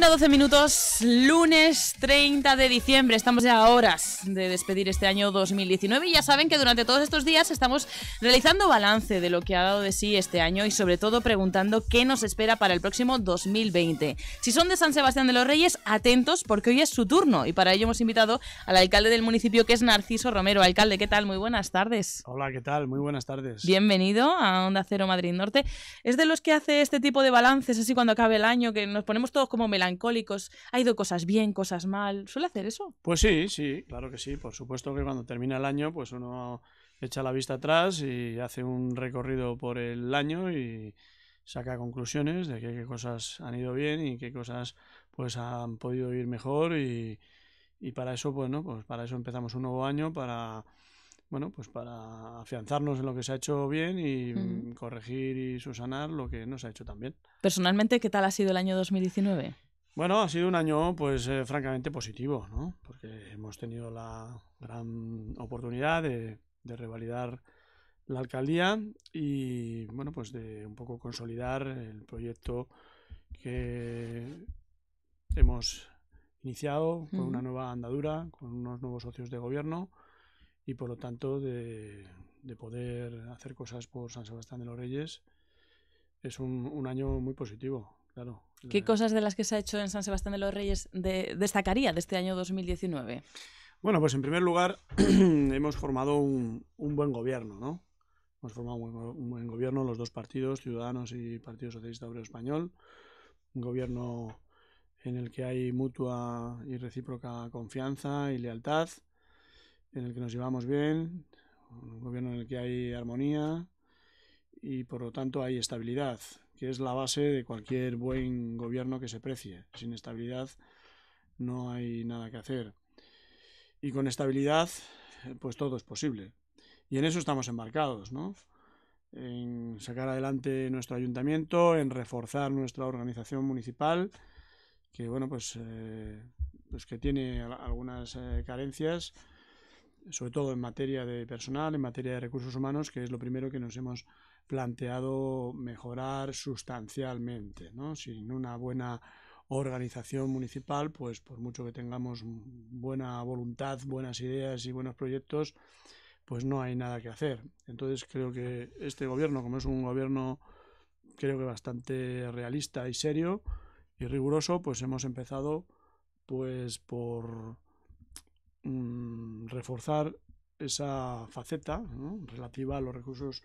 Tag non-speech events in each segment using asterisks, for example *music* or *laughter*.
12 minutos, lunes 30 de diciembre. Estamos ya a horas de despedir este año 2019 y ya saben que durante todos estos días estamos realizando balance de lo que ha dado de sí este año y sobre todo preguntando qué nos espera para el próximo 2020. Si son de San Sebastián de los Reyes, atentos porque hoy es su turno y para ello hemos invitado al alcalde del municipio que es Narciso Romero. Alcalde, ¿qué tal? Muy buenas tardes. Hola, ¿qué tal? Muy buenas tardes. Bienvenido a Onda Cero Madrid Norte. Es de los que hace este tipo de balances así cuando acabe el año que nos ponemos todos como melancólicos ha ido cosas bien, cosas mal. ¿Suele hacer eso? Pues sí, sí, claro que sí. Por supuesto que cuando termina el año, pues uno echa la vista atrás y hace un recorrido por el año y saca conclusiones de qué, cosas han ido bien y qué cosas pues han podido ir mejor y, y para eso pues pues para eso empezamos un nuevo año para bueno, pues para afianzarnos en lo que se ha hecho bien y corregir y subsanar lo que no se ha hecho tan bien. Personalmente, ¿qué tal ha sido el año 2019? Bueno, ha sido un año, pues eh, francamente positivo, ¿no? Porque hemos tenido la gran oportunidad de, revalidar la alcaldía y, bueno, pues de un poco consolidar el proyecto que hemos iniciado con una nueva andadura, con unos nuevos socios de gobierno y, por lo tanto, de, poder hacer cosas por San Sebastián de los Reyes. Es un año muy positivo ¿Qué cosas de las que se ha hecho en San Sebastián de los Reyes destacaría de este año 2019? Bueno, pues en primer lugar *clears throat* hemos formado un, buen gobierno, ¿no? Hemos formado un buen, gobierno los dos partidos, Ciudadanos y Partido Socialista Obrero Español. Un gobierno en el que hay mutua y recíproca confianza y lealtad, en el que nos llevamos bien, un gobierno en el que hay armonía y por lo tanto hay estabilidad que es la base de cualquier buen gobierno que se precie. Sin estabilidad no hay nada que hacer. Y con estabilidad, pues todo es posible. Y en eso estamos embarcados, ¿no? En sacar adelante nuestro ayuntamiento, en reforzar nuestra organización municipal, que bueno, pues, eh, pues que tiene algunas eh, carencias, sobre todo en materia de personal, en materia de recursos humanos, que es lo primero que nos hemos planteado mejorar sustancialmente, ¿no? Sin una buena organización municipal, pues por mucho que tengamos buena voluntad, buenas ideas y buenos proyectos, pues no hay nada que hacer. Entonces creo que este gobierno, como es un gobierno creo que bastante realista y serio y riguroso, pues hemos empezado pues por mm, reforzar esa faceta relativa a los recursos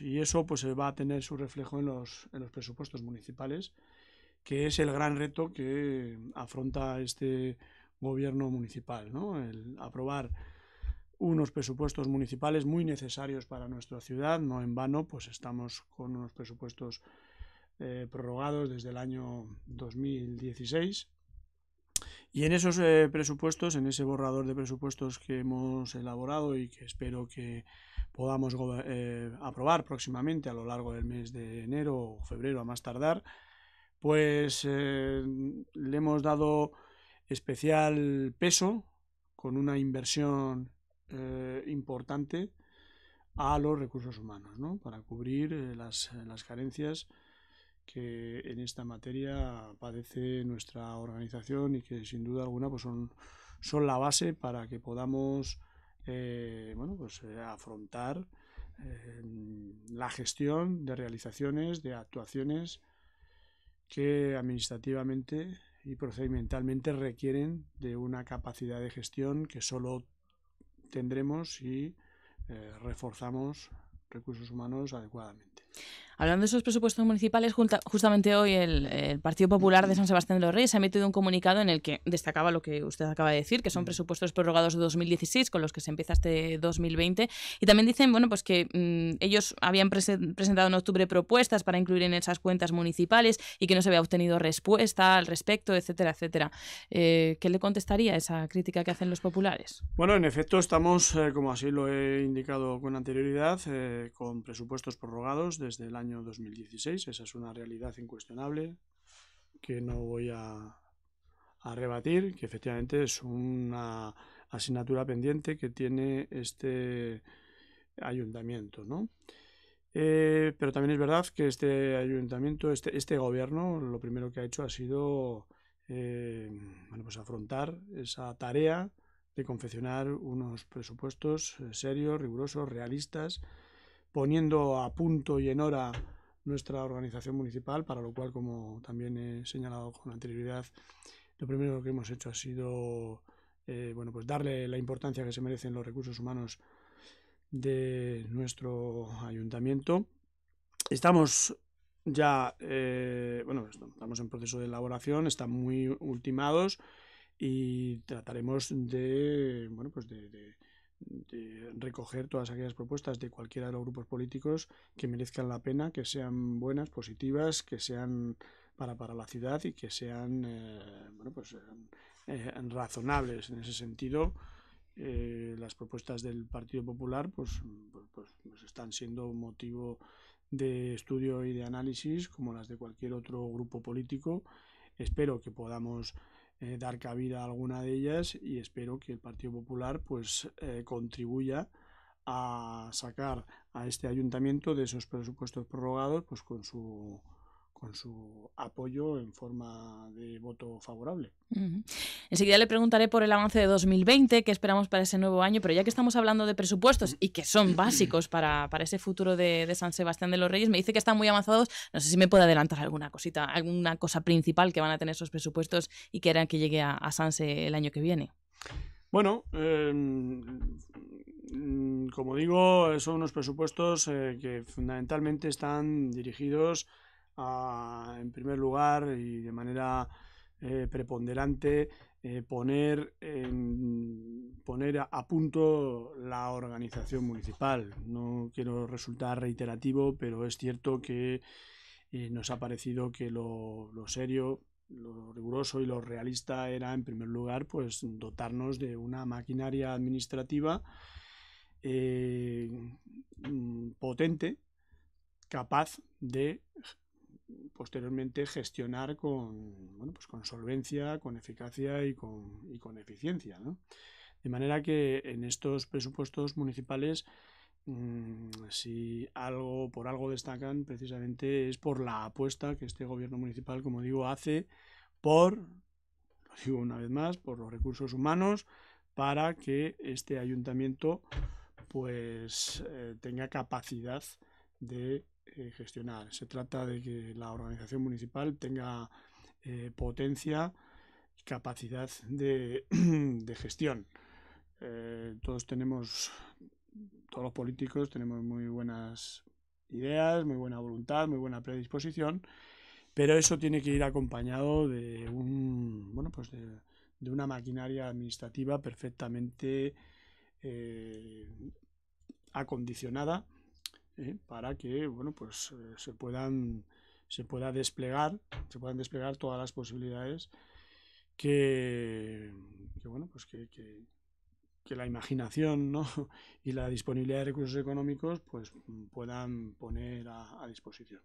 y eso pues va a tener su reflejo en los, presupuestos municipales, que es el gran reto que afronta este gobierno municipal, ¿no? El aprobar unos presupuestos municipales muy necesarios para nuestra ciudad, no en vano, pues estamos con unos presupuestos eh, prorrogados desde el año 2016. Y en esos eh, presupuestos, en ese borrador de presupuestos que hemos elaborado y que espero que podamos eh, aprobar próximamente a lo largo del mes de enero o febrero a más tardar, pues eh, le hemos dado especial peso con una inversión eh, importante a los recursos humanos, ¿no? para cubrir las, las carencias que en esta materia padece nuestra organización y que sin duda alguna pues son, son la base para que podamos eh, bueno, pues, eh, afrontar eh, la gestión de realizaciones, de actuaciones que administrativamente y procedimentalmente requieren de una capacidad de gestión que solo tendremos si reforzamos recursos humanos adecuadamente. Hablando de esos presupuestos municipales, justamente hoy el, Partido Popular de San Sebastián de los Reyes ha emitido un comunicado en el que destacaba lo que usted acaba de decir, que son mm. presupuestos prorrogados de 2016 con los que se empieza este 2020. Y también dicen, bueno, pues que mm, ellos habían presentado en octubre propuestas para incluir en esas cuentas municipales y que no se había obtenido respuesta al respecto, etcétera, etcétera. Eh, ¿Qué le contestaría a esa crítica que hacen los populares? Bueno, en efecto, estamos, eh, como así lo he indicado con anterioridad, eh, con presupuestos prorrogados desde el año 2016. Esa es una realidad incuestionable que no voy a, rebatir, que efectivamente es una asignatura pendiente que tiene este ayuntamiento, eh, pero también es verdad que este ayuntamiento, este, este gobierno, lo primero que ha hecho ha sido eh, pues afrontar esa tarea de confeccionar unos presupuestos eh, serios, rigurosos, realistas, poniendo a punto y en hora nuestra organización municipal, para lo cual, como también he señalado con anterioridad, lo primero que hemos hecho ha sido eh, bueno, pues darle la importancia que se merecen los recursos humanos de nuestro ayuntamiento. Estamos ya, eh, bueno, estamos en proceso de elaboración, están muy ultimados y trataremos de, bueno, pues de de recoger todas aquellas propuestas de cualquiera de los grupos políticos que merezcan la pena, que sean buenas, positivas, que sean para, para la ciudad y que sean eh, pues, eh, eh, razonables. En ese sentido, las propuestas del Partido Popular pues, pues, pues, pues, están siendo motivo de estudio y de análisis como las de cualquier otro grupo político. Espero que podamos eh, dar cabida a alguna de ellas y espero que el Partido Popular pues eh, contribuya a sacar a este ayuntamiento de esos presupuestos prorrogados pues con su con su apoyo en forma de voto favorable. Enseguida le preguntaré por el avance de 2020, qué esperamos para ese nuevo año, pero ya que estamos hablando de presupuestos y que son básicos para, ese futuro de, San Sebastián de los Reyes, me dice que están muy avanzados. No sé si me puede adelantar alguna cosita, alguna cosa principal que van a tener esos presupuestos y que harán que llegue a, Sanse el año que viene. Bueno, em, como digo, son unos presupuestos eh, que fundamentalmente están dirigidos en primer lugar y de manera eh, preponderante, eh, poner, poner a, punto la organización municipal. No quiero resultar reiterativo, pero es cierto que eh, nos ha parecido que lo, serio lo riguroso y lo realista era en primer lugar pues dotarnos de una maquinaria administrativa potente capaz de posteriormente gestionar con, pues con solvencia, con eficacia y con, con eficiencia. De manera que en estos presupuestos municipales, mm, si algo por algo destacan, precisamente es por la apuesta que este gobierno municipal, como digo, hace por, digo una vez más, por los recursos humanos para que este ayuntamiento pues eh, tenga capacidad de eh, gestionar. Se trata de que la organización municipal tenga eh, potencia y capacidad de, *clears throat* gestión. Eh, todos tenemos, todos los políticos tenemos muy buenas ideas, muy buena voluntad, muy buena predisposición, pero eso tiene que ir acompañado de un pues de, de una maquinaria administrativa perfectamente acondicionada para que bueno, pues, eh, se, puedan, se pueda desplegar, se puedan desplegar todas las posibilidades que, bueno, pues que, la imaginación ¿no? *laughs* y la disponibilidad de recursos económicos pues, puedan poner a disposición.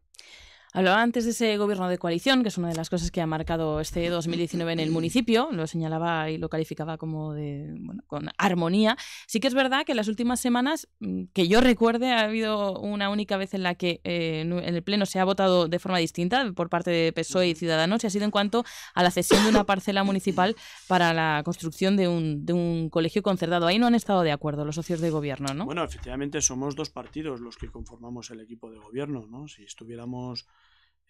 Hablaba antes de ese gobierno de coalición, que es una de las cosas que ha marcado este 2019 en el municipio, lo señalaba y lo calificaba como de, bueno, con armonía. Sí que es verdad que en las últimas semanas, mm, que yo recuerde, ha habido una única vez en la que eh, en el Pleno se ha votado de forma distinta por parte de PSOE y Ciudadanos, y ha sido en cuanto a la cesión de una parcela municipal para la construcción de un, de un colegio concertado. Ahí no han estado de acuerdo los socios de gobierno, ¿no? Bueno, efectivamente somos dos partidos los que conformamos el equipo de gobierno, ¿no? Si estuviéramos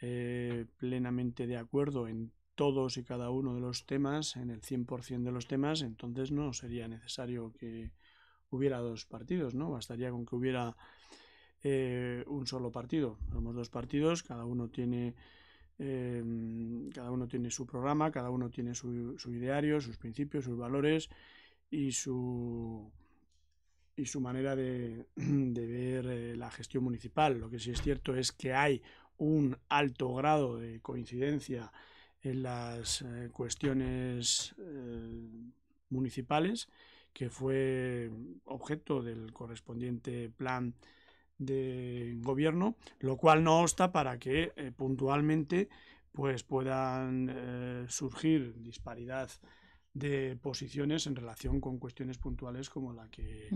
eh, plenamente de acuerdo en todos y cada uno de los temas, en el 100% de los temas, entonces no sería necesario que hubiera dos partidos, ¿no? Bastaría con que hubiera eh, un solo partido. Somos dos partidos, cada uno tiene em, cada uno tiene su programa, cada uno tiene su, ideario, sus principios, sus valores y su y su manera de, *clears throat* ver eh, la gestión municipal. Lo que sí es cierto es que hay un alto grado de coincidencia en las eh, cuestiones eh, municipales, que fue objeto del correspondiente plan de gobierno, lo cual no obsta para que eh, puntualmente pues puedan surgir disparidad de posiciones en relación con cuestiones puntuales como la que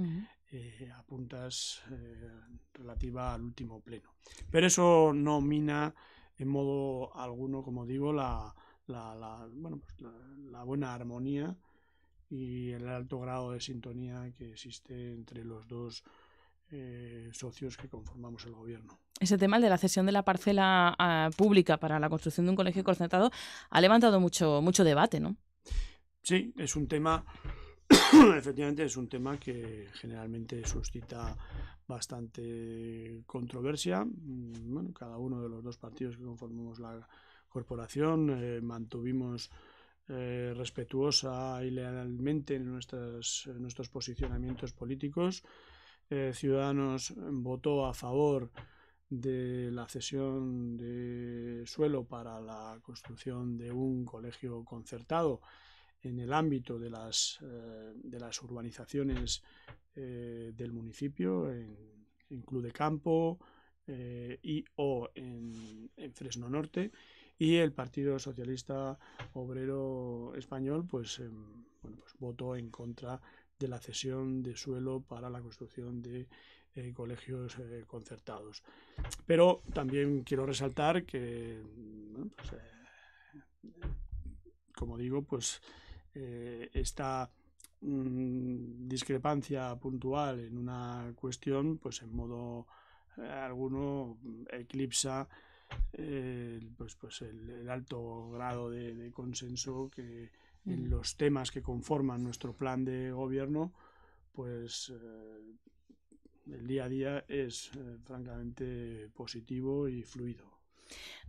eh, apuntas eh, relativa al último pleno. Pero eso no mina en modo alguno, como digo, la, la, pues buena armonía y el alto grado de sintonía que existe entre los dos eh, socios que conformamos el gobierno. Ese tema, el de la cesión de la parcela ah, pública para la construcción de un colegio concertado, ha levantado mucho, mucho debate, ¿no? Sí, es un tema, *coughs* efectivamente, es un tema que generalmente suscita bastante controversia. Mm, cada uno de los dos partidos que conformamos la corporación eh, mantuvimos eh, respetuosa y lealmente nuestros posicionamientos políticos. Eh, Ciudadanos votó a favor de la cesión de suelo para la construcción de un colegio concertado en el ámbito de las, eh, de las urbanizaciones eh, del municipio, en, en, Club de Campo eh, y o en, Fresno Norte. Y el Partido Socialista Obrero Español pues, em, pues, votó en contra de la cesión de suelo para la construcción de colegios concertados. Pero también quiero resaltar que, pues, como digo, pues eh, esta mm, discrepancia puntual en una cuestión, pues en modo eh, alguno mm, eclipsa eh, pues, pues, el, alto grado de, consenso que en mm. los temas que conforman nuestro plan de gobierno, pues el día a día es francamente positivo y fluido.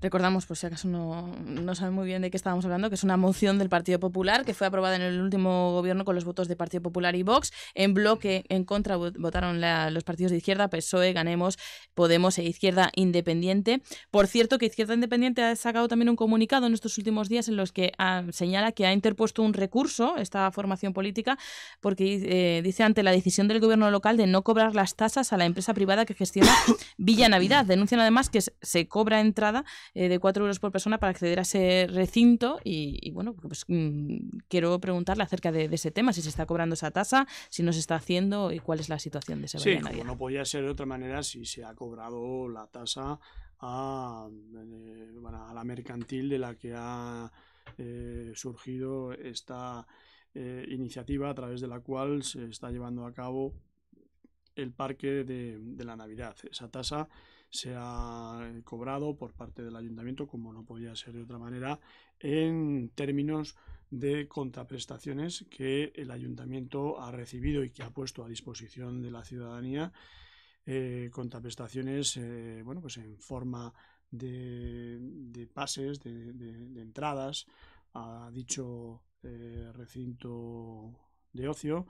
Recordamos, por si acaso no, no saben muy bien de qué estábamos hablando, que es una moción del Partido Popular que fue aprobada en el último gobierno con los votos de Partido Popular y Vox. En bloque en contra votaron los partidos de izquierda, PSOE, Ganemos, Podemos e Izquierda Independiente. Por cierto, que Izquierda Independiente ha sacado también un comunicado en estos últimos días en los que ah, señala que ha interpuesto un recurso esta formación política porque eh, dice ante la decisión del gobierno local de no cobrar las tasas a la empresa privada que gestiona Villa Navidad. Denuncian además que se cobra entrada eh, de 4 euros por persona para acceder a ese recinto. Y, bueno, pues mm, quiero preguntarle acerca de, ese tema, si se está cobrando esa tasa, si no se está haciendo y cuál es la situación de ese Sí, no podía ser de otra manera, si se ha cobrado la tasa a, eh, la mercantil de la que ha eh, surgido esta iniciativa a través de la cual se está llevando a cabo el parque de la Navidad. Esa tasa se ha cobrado por parte del ayuntamiento, como no podía ser de otra manera, en términos de contraprestaciones que el ayuntamiento ha recibido y que ha puesto a disposición de la ciudadanía. Eh, contraprestaciones eh, bueno, pues en forma de, pases, de, entradas a dicho eh, recinto de ocio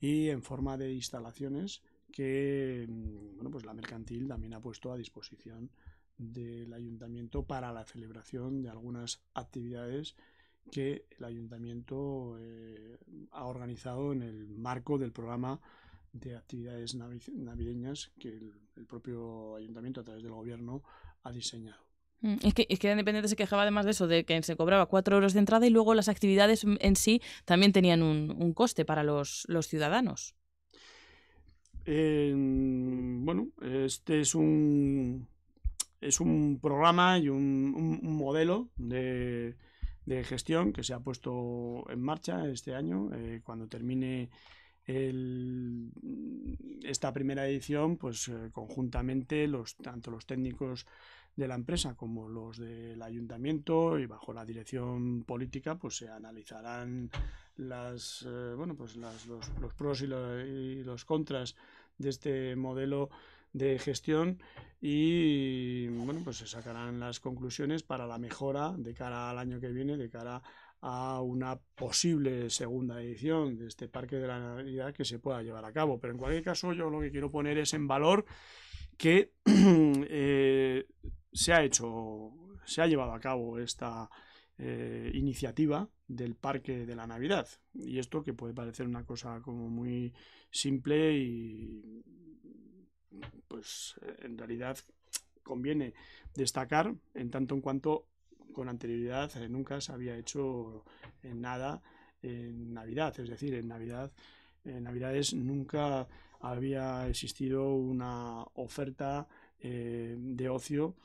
y en forma de instalaciones que mm, bueno, pues la mercantil también ha puesto a disposición del ayuntamiento para la celebración de algunas actividades que el ayuntamiento eh, ha organizado en el marco del programa de actividades navideñas que el, propio ayuntamiento a través del gobierno ha diseñado. Mm, es que, es que Independiente se quejaba además de eso, de que se cobraba cuatro euros de entrada y luego las actividades en sí también tenían un, coste para los, los ciudadanos bueno, este es un, es un programa y un, modelo de, gestión que se ha puesto en marcha este año. Eh, cuando termine esta primera edición, pues eh, conjuntamente los, tanto los técnicos de la empresa como los del ayuntamiento y bajo la dirección política pues se analizarán las eh, bueno pues los, pros y, y los contras de este modelo de gestión y bueno pues se sacarán las conclusiones para la mejora de cara al año que viene de cara a una posible segunda edición de este parque de la Navidad que se pueda llevar a cabo pero en cualquier caso yo lo que quiero poner es en valor que *clears throat* eh, se ha hecho, se ha llevado a cabo esta eh, iniciativa del Parque de la Navidad. Y esto que puede parecer una cosa como muy simple y pues en realidad conviene destacar en tanto en cuanto con anterioridad eh, nunca se había hecho nada en Navidad, es decir, en Navidad en Navidades nunca había existido una oferta eh, de ocio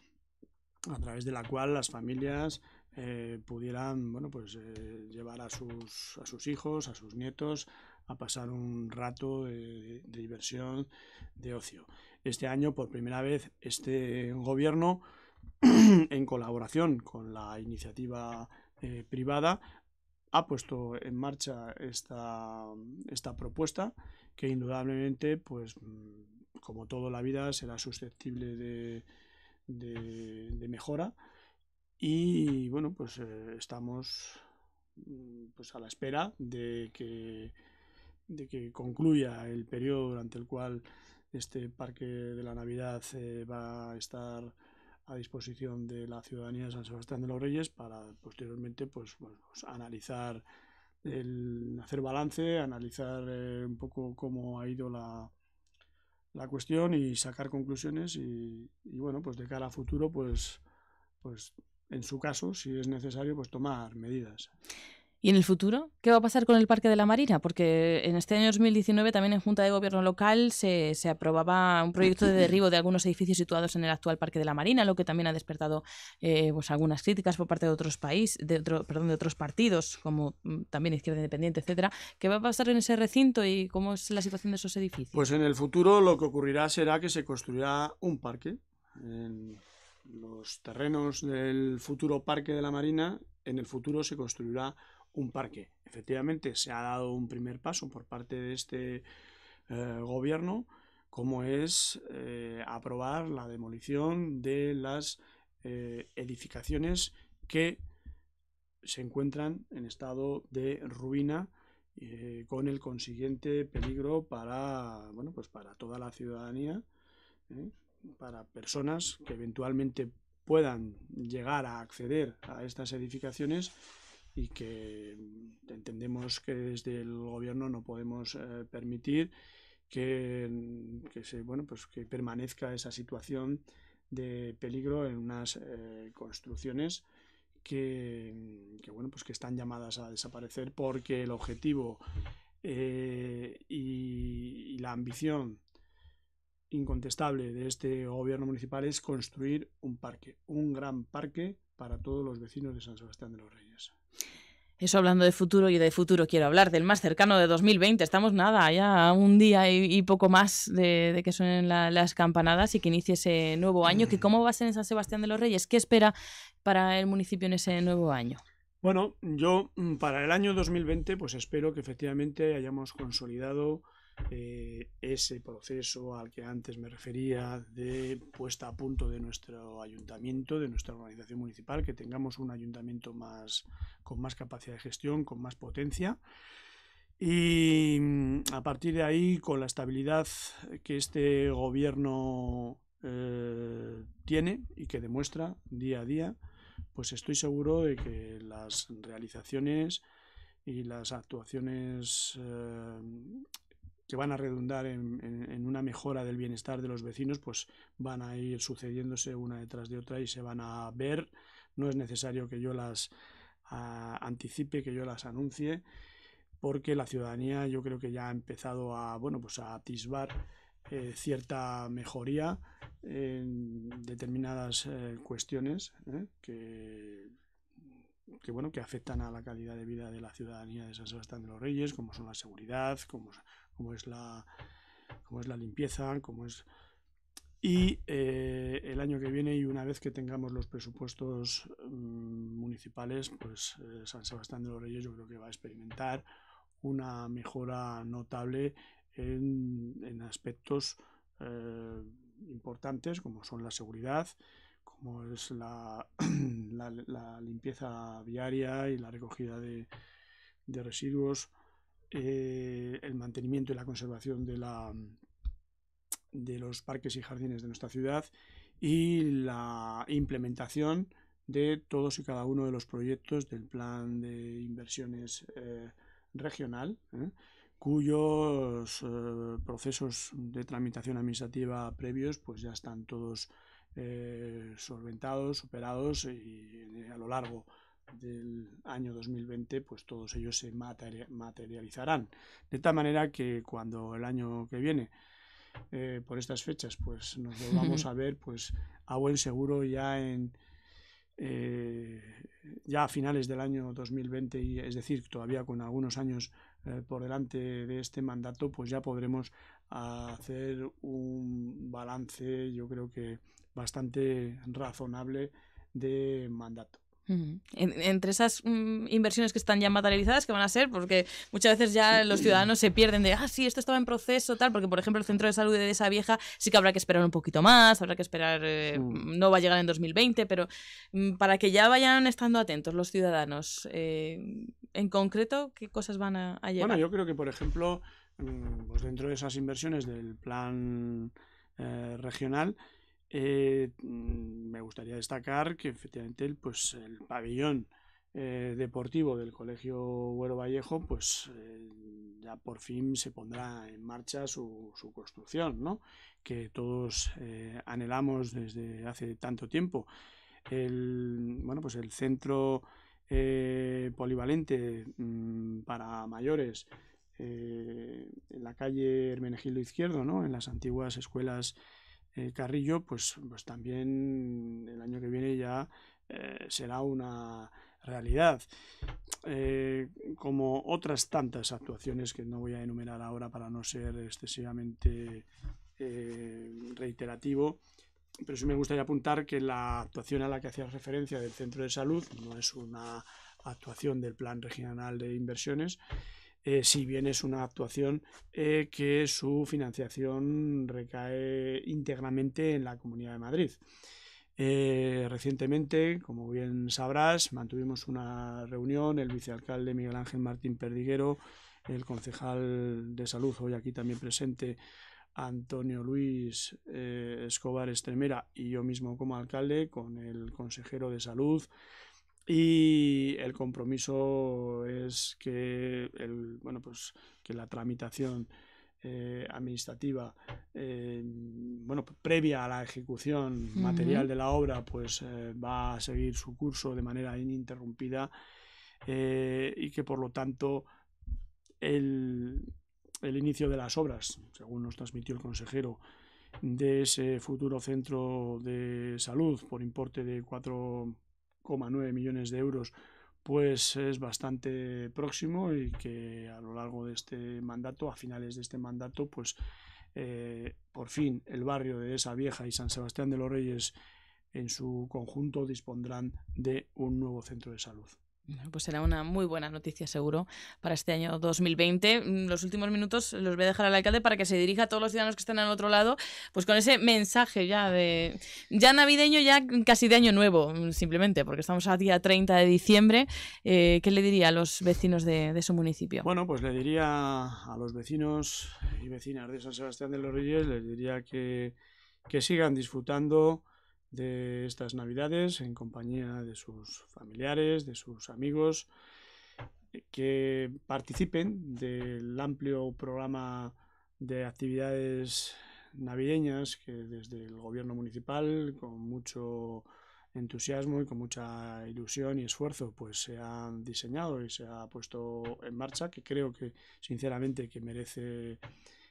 a través de la cual las familias eh, pudieran bueno, pues, eh, llevar a sus, hijos, a sus nietos, a pasar un rato de, diversión, de ocio. Este año, por primera vez, este gobierno, *clears throat* en colaboración con la iniciativa eh, privada, ha puesto en marcha esta, esta propuesta que indudablemente, pues mm, como toda la vida, será susceptible de, de, mejora y bueno, pues eh, estamos mm, pues a la espera de que, de que concluya el periodo durante el cual este parque de la Navidad eh, va a estar a disposición de la ciudadanía de San Sebastián de los Reyes para posteriormente pues, pues analizar el hacer balance, analizar eh, un poco cómo ha ido la, la cuestión y sacar conclusiones y, bueno, pues de cara a futuro, pues, pues en su caso, si es necesario, pues tomar medidas. ¿Y en el futuro? ¿Qué va a pasar con el Parque de la Marina? Porque en este año 2019 también en Junta de Gobierno Local se, se, aprobaba un proyecto de derribo de algunos edificios situados en el actual Parque de la Marina, lo que también ha despertado eh, pues algunas críticas por parte de otros países, de, perdón, de otros partidos, como mm, también Izquierda Independiente, etcétera. ¿Qué va a pasar en ese recinto y cómo es la situación de esos edificios? Pues en el futuro lo que ocurrirá será que se construirá un parque en los terrenos del futuro Parque de la Marina. En el futuro se construirá un parque. Efectivamente, se ha dado un primer paso por parte de este eh, gobierno, como es eh, aprobar la demolición de las eh, edificaciones que se encuentran en estado de ruina con el consiguiente peligro para bueno pues para toda la ciudadanía para personas que eventualmente puedan llegar a acceder a estas edificaciones y que mm, entendemos que desde el gobierno no podemos eh, permitir mm, que, se, bueno, pues que permanezca esa situación de peligro en unas eh, construcciones mm, que, bueno, pues que están llamadas a desaparecer porque el objetivo eh, y la ambición incontestable de este gobierno municipal es construir un parque, un gran parque para todos los vecinos de San Sebastián de los Reyes. Eso hablando de futuro y de futuro quiero hablar del más cercano de 2020. Estamos nada, ya un día y, poco más de, que suenen las campanadas y que inicie ese nuevo año. ¿Que mm. ¿Cómo va a ser en San Sebastián de los Reyes? ¿Qué espera para el municipio en ese nuevo año? Bueno, yo mm, para el año 2020 pues espero que efectivamente hayamos consolidado eh, ese proceso al que antes me refería de puesta a punto de nuestro ayuntamiento, de nuestra organización municipal, que tengamos un ayuntamiento más con más capacidad de gestión, con más potencia. Y mm, a partir de ahí, con la estabilidad que este gobierno eh, tiene y que demuestra día a día, pues estoy seguro de que las realizaciones y las actuaciones eh, que van a redundar en, una mejora del bienestar de los vecinos, pues van a ir sucediéndose una detrás de otra y se van a ver. No es necesario que yo las ah, anticipe, que yo las anuncie, porque la ciudadanía yo creo que ya ha empezado a, bueno, pues a atisbar eh, cierta mejoría en determinadas eh, cuestiones eh, que que bueno que afectan a la calidad de vida de la ciudadanía de San Sebastián de los Reyes, como son la seguridad, como como es la, es la limpieza, como es... Y eh, el año que viene y una vez que tengamos los presupuestos mm, municipales, pues eh, San Sebastián de los Reyes yo creo que va a experimentar una mejora notable en, aspectos eh, importantes como son la seguridad, como es *clears throat* la, limpieza viaria y la recogida de, de residuos, eh, el mantenimiento y la conservación de, la, de los parques y jardines de nuestra ciudad y la implementación de todos y cada uno de los proyectos del plan de inversiones eh, regional, ¿eh? cuyos procesos de tramitación administrativa previos pues ya están todos solventados, superados y a lo largo del año 2020, pues todos ellos se materializarán. De tal manera que cuando el año que viene, eh, por estas fechas, pues nos *laughs* volvamos a ver, pues a buen seguro ya en... Eh, ya a finales del año 2020, y, es decir, todavía con algunos años eh, por delante de este mandato, pues ya podremos hacer un balance, yo creo que bastante razonable de mandato entre esas mm, inversiones que están ya materializadas, que van a ser, porque muchas veces ya los ciudadanos se pierden de, ah, sí, esto estaba en proceso, tal, porque por ejemplo el centro de salud de esa vieja sí que habrá que esperar un poquito más, habrá que esperar, eh, no va a llegar en 2020, pero mm, para que ya vayan estando atentos los ciudadanos, eh, en concreto, ¿qué cosas van a, llegar? Bueno, yo creo que por ejemplo, mm, pues dentro de esas inversiones del plan eh, regional, eh, mm, me gustaría destacar que efectivamente el, pues, el pabellón eh, deportivo del Colegio Huero Vallejo, pues eh, ya por fin se pondrá en marcha su, construcción, ¿no? que todos anhelamos desde hace tanto tiempo. El, bueno, pues el centro polivalente mm, para mayores en la calle Hermenegildo Izquierdo, ¿no? en las antiguas escuelas eh, Carrillo, pues, pues también el año que viene ya eh, será una realidad. Eh, como otras tantas actuaciones que no voy a enumerar ahora para no ser excesivamente reiterativo, pero sí me gustaría apuntar que la actuación a la que hacía referencia del centro de salud no es una actuación del plan regional de inversiones, eh, si bien es una actuación eh, que su financiación recae íntegramente en la Comunidad de Madrid. Eh, recientemente, como bien sabrás, mantuvimos una reunión el vicealcalde Miguel Ángel Martín Perdiguero, el concejal de salud hoy aquí también presente Antonio Luis Escobar Estremera y yo mismo como alcalde con el consejero de salud y el compromiso es que, bueno, pues, que la tramitación eh, administrativa eh, bueno, previa a la ejecución material de la obra pues eh, va a seguir su curso de manera ininterrumpida y que por lo tanto el, inicio de las obras, según nos transmitió el consejero, de ese futuro centro de salud por importe de cuatro nueve millones de euros, pues es bastante próximo y que a lo largo de este mandato, a finales de este mandato, pues eh, por fin el barrio de esa vieja y San Sebastián de los Reyes en su conjunto dispondrán de un nuevo centro de salud. Pues será una muy buena noticia, seguro, para este año 2020. Mm, los últimos minutos los voy a dejar al alcalde para que se dirija a todos los ciudadanos que están al otro lado, pues con ese mensaje ya de ya navideño, ya casi de año nuevo, mm, simplemente, porque estamos a día 30 de diciembre. Eh, ¿Qué le diría a los vecinos de, su municipio? Bueno, pues le diría a los vecinos y vecinas de San Sebastián de los Reyes, les diría que, que sigan disfrutando de estas navidades en compañía de sus familiares, de sus amigos, eh, que participen del amplio programa de actividades navideñas que desde el gobierno municipal con mucho entusiasmo y con mucha ilusión y esfuerzo pues se han diseñado y se ha puesto en marcha que creo que sinceramente que merece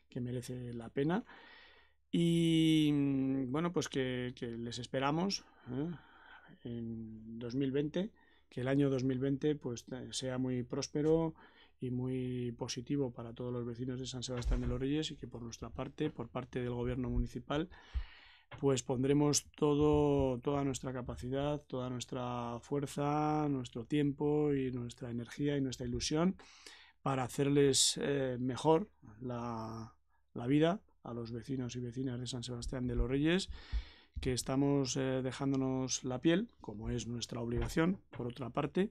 que merece la pena y mm, bueno, pues que, les esperamos ¿eh? en 2020, que el año 2020 pues, sea muy próspero y muy positivo para todos los vecinos de San Sebastián de los Reyes y que por nuestra parte, por parte del gobierno municipal, pues pondremos todo, toda nuestra capacidad, toda nuestra fuerza, nuestro tiempo y nuestra energía y nuestra ilusión para hacerles eh, mejor la, la vida a los vecinos y vecinas de San Sebastián de los Reyes, que estamos eh, dejándonos la piel, como es nuestra obligación, por otra parte,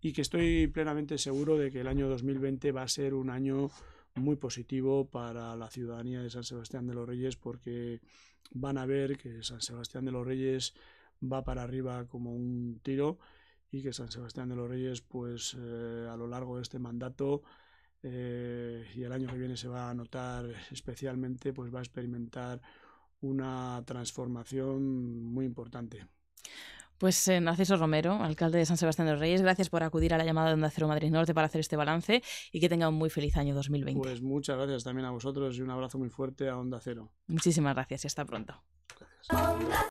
y que estoy plenamente seguro de que el año 2020 va a ser un año muy positivo para la ciudadanía de San Sebastián de los Reyes, porque van a ver que San Sebastián de los Reyes va para arriba como un tiro y que San Sebastián de los Reyes, pues eh, a lo largo de este mandato, eh, y el año que viene se va a notar especialmente, pues va a experimentar una transformación muy importante. Pues eh, Narciso Romero, alcalde de San Sebastián de los Reyes, gracias por acudir a la llamada de Onda Cero Madrid Norte para hacer este balance y que tenga un muy feliz año 2020. Pues muchas gracias también a vosotros y un abrazo muy fuerte a Onda Cero. Muchísimas gracias y hasta pronto. Gracias.